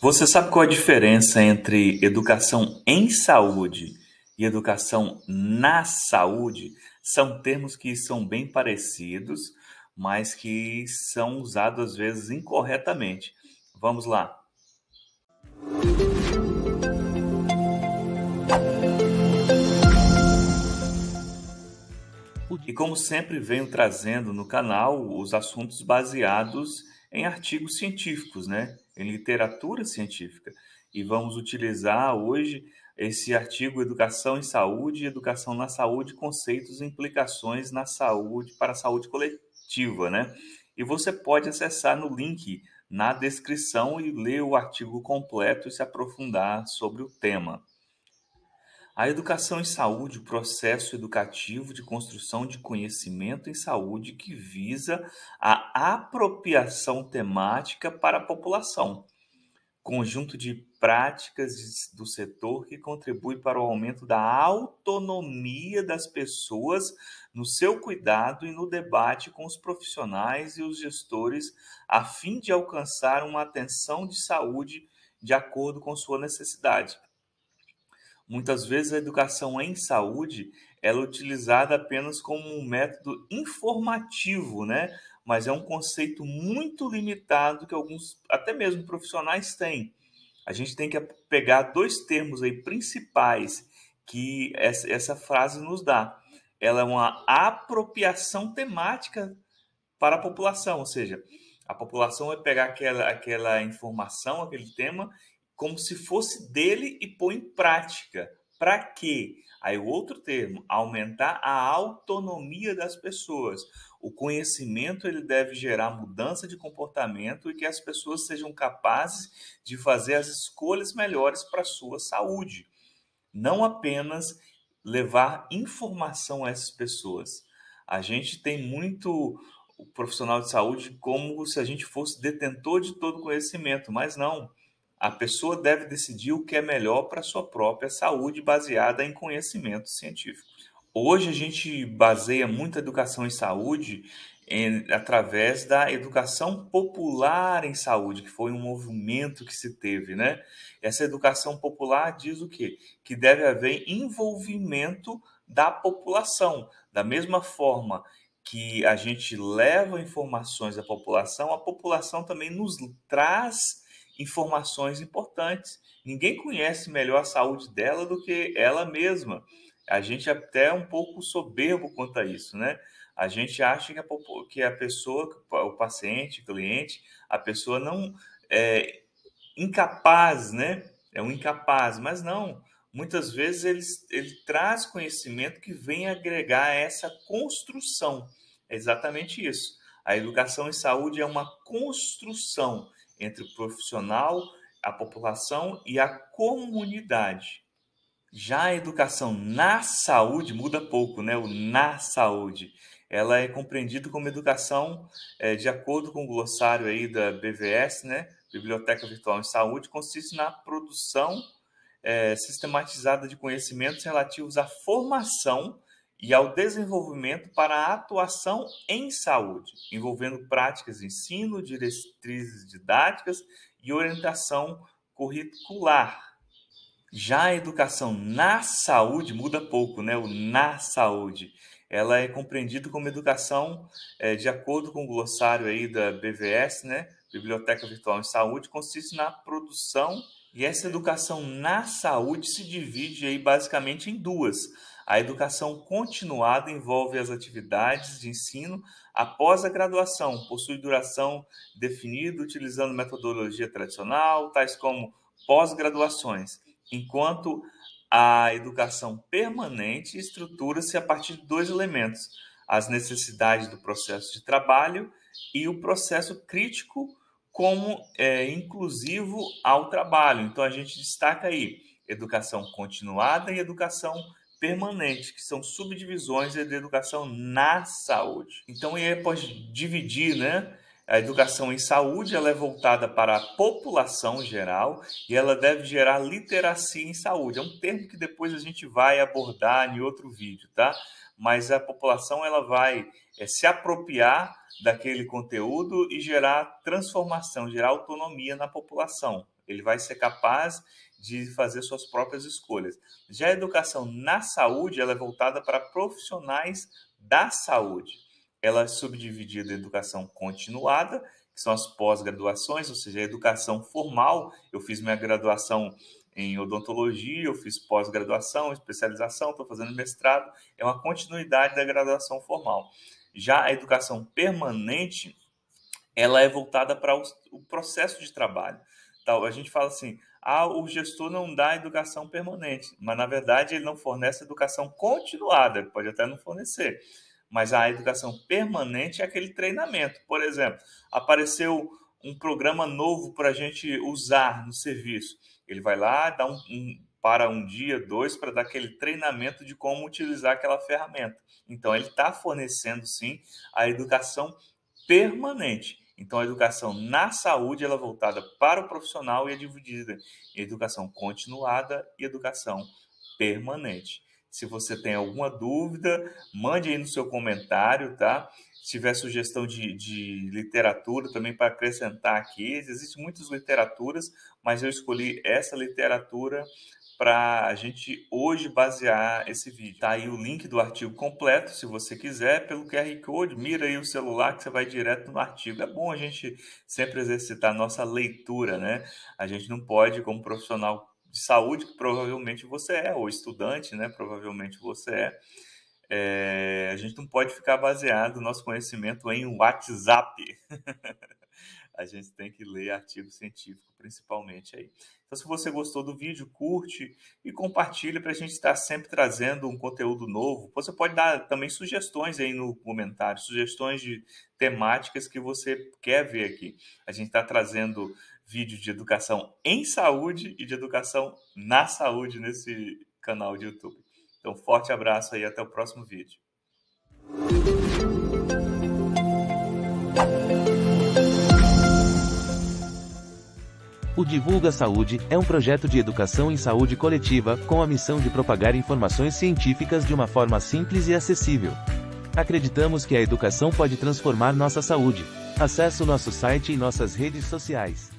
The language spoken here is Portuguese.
Você sabe qual a diferença entre educação em saúde e educação na saúde? São termos que são bem parecidos, mas que são usados às vezes incorretamente. Vamos lá. E como sempre venho trazendo no canal os assuntos baseados em artigos científicos, né? em literatura científica. E vamos utilizar hoje esse artigo Educação em Saúde Educação na Saúde, conceitos e implicações na saúde para a saúde coletiva, né? E você pode acessar no link na descrição e ler o artigo completo e se aprofundar sobre o tema. A educação em saúde, o processo educativo de construção de conhecimento em saúde que visa a apropriação temática para a população, conjunto de práticas do setor que contribui para o aumento da autonomia das pessoas no seu cuidado e no debate com os profissionais e os gestores, a fim de alcançar uma atenção de saúde de acordo com sua necessidade. Muitas vezes a educação em saúde ela é utilizada apenas como um método informativo, né? Mas é um conceito muito limitado que alguns, até mesmo profissionais, têm. A gente tem que pegar dois termos aí principais que essa, frase nos dá. Ela é uma apropriação temática para a população, ou seja, a população vai pegar aquela, aquela informação, aquele tema como se fosse dele e põe em prática. Para quê? Aí o outro termo, aumentar a autonomia das pessoas. O conhecimento ele deve gerar mudança de comportamento e que as pessoas sejam capazes de fazer as escolhas melhores para a sua saúde. Não apenas levar informação a essas pessoas. A gente tem muito o profissional de saúde como se a gente fosse detentor de todo conhecimento, mas não. A pessoa deve decidir o que é melhor para sua própria saúde baseada em conhecimento científico. Hoje a gente baseia muita educação em saúde em, através da educação popular em saúde, que foi um movimento que se teve, né? Essa educação popular diz o quê? Que deve haver envolvimento da população. Da mesma forma que a gente leva informações à população, a população também nos traz informações importantes. Ninguém conhece melhor a saúde dela do que ela mesma. A gente é até é um pouco soberbo quanto a isso, né? A gente acha que a, que a pessoa, o paciente, o cliente, a pessoa não é incapaz, né? É um incapaz, mas não. Muitas vezes ele, ele traz conhecimento que vem agregar a essa construção. É exatamente isso. A educação em saúde é uma construção entre o profissional, a população e a comunidade. Já a educação na saúde muda pouco, né? O na saúde. Ela é compreendida como educação, é, de acordo com o glossário aí da BVS, né? Biblioteca Virtual em Saúde, consiste na produção é, sistematizada de conhecimentos relativos à formação e ao desenvolvimento para a atuação em saúde, envolvendo práticas de ensino, diretrizes didáticas e orientação curricular. Já a educação na saúde muda pouco, né? O na saúde. Ela é compreendida como educação, é, de acordo com o glossário aí da BVS, né? Biblioteca Virtual em Saúde, consiste na produção e essa educação na saúde se divide aí basicamente em duas a educação continuada envolve as atividades de ensino após a graduação, possui duração definida utilizando metodologia tradicional, tais como pós-graduações, enquanto a educação permanente estrutura-se a partir de dois elementos: as necessidades do processo de trabalho e o processo crítico como é, inclusivo ao trabalho. Então a gente destaca aí educação continuada e educação permanentes, que são subdivisões de educação na saúde. Então, ele pode dividir, né? A educação em saúde ela é voltada para a população geral e ela deve gerar literacia em saúde. É um termo que depois a gente vai abordar em outro vídeo, tá? Mas a população ela vai é, se apropriar daquele conteúdo e gerar transformação, gerar autonomia na população. Ele vai ser capaz de fazer suas próprias escolhas. Já a educação na saúde, ela é voltada para profissionais da saúde. Ela é subdividida em educação continuada, que são as pós-graduações, ou seja, a educação formal. Eu fiz minha graduação em odontologia, eu fiz pós-graduação, especialização, estou fazendo mestrado. É uma continuidade da graduação formal. Já a educação permanente, ela é voltada para o processo de trabalho. Então, a gente fala assim, ah, o gestor não dá educação permanente, mas na verdade ele não fornece educação continuada, ele pode até não fornecer, mas a educação permanente é aquele treinamento. Por exemplo, apareceu um programa novo para a gente usar no serviço, ele vai lá, dá um, um para um dia, dois, para dar aquele treinamento de como utilizar aquela ferramenta. Então, ele está fornecendo sim a educação permanente. Então, a educação na saúde ela é voltada para o profissional e é dividida em educação continuada e educação permanente. Se você tem alguma dúvida, mande aí no seu comentário, tá? Se tiver sugestão de, de literatura também para acrescentar aqui, existem muitas literaturas, mas eu escolhi essa literatura para a gente hoje basear esse vídeo. Tá aí o link do artigo completo, se você quiser, pelo QR Code, mira aí o celular que você vai direto no artigo. É bom a gente sempre exercitar nossa leitura, né? A gente não pode, como profissional de saúde, que provavelmente você é, ou estudante, né? Provavelmente você é. É, a gente não pode ficar baseado nosso conhecimento em WhatsApp. a gente tem que ler artigo científico, principalmente aí. Então, se você gostou do vídeo, curte e compartilha para a gente estar sempre trazendo um conteúdo novo. Você pode dar também sugestões aí no comentário, sugestões de temáticas que você quer ver aqui. A gente está trazendo vídeo de educação em saúde e de educação na saúde nesse canal de YouTube. Então, forte abraço aí, até o próximo vídeo. O Divulga Saúde é um projeto de educação em saúde coletiva, com a missão de propagar informações científicas de uma forma simples e acessível. Acreditamos que a educação pode transformar nossa saúde. Acesse o nosso site e nossas redes sociais.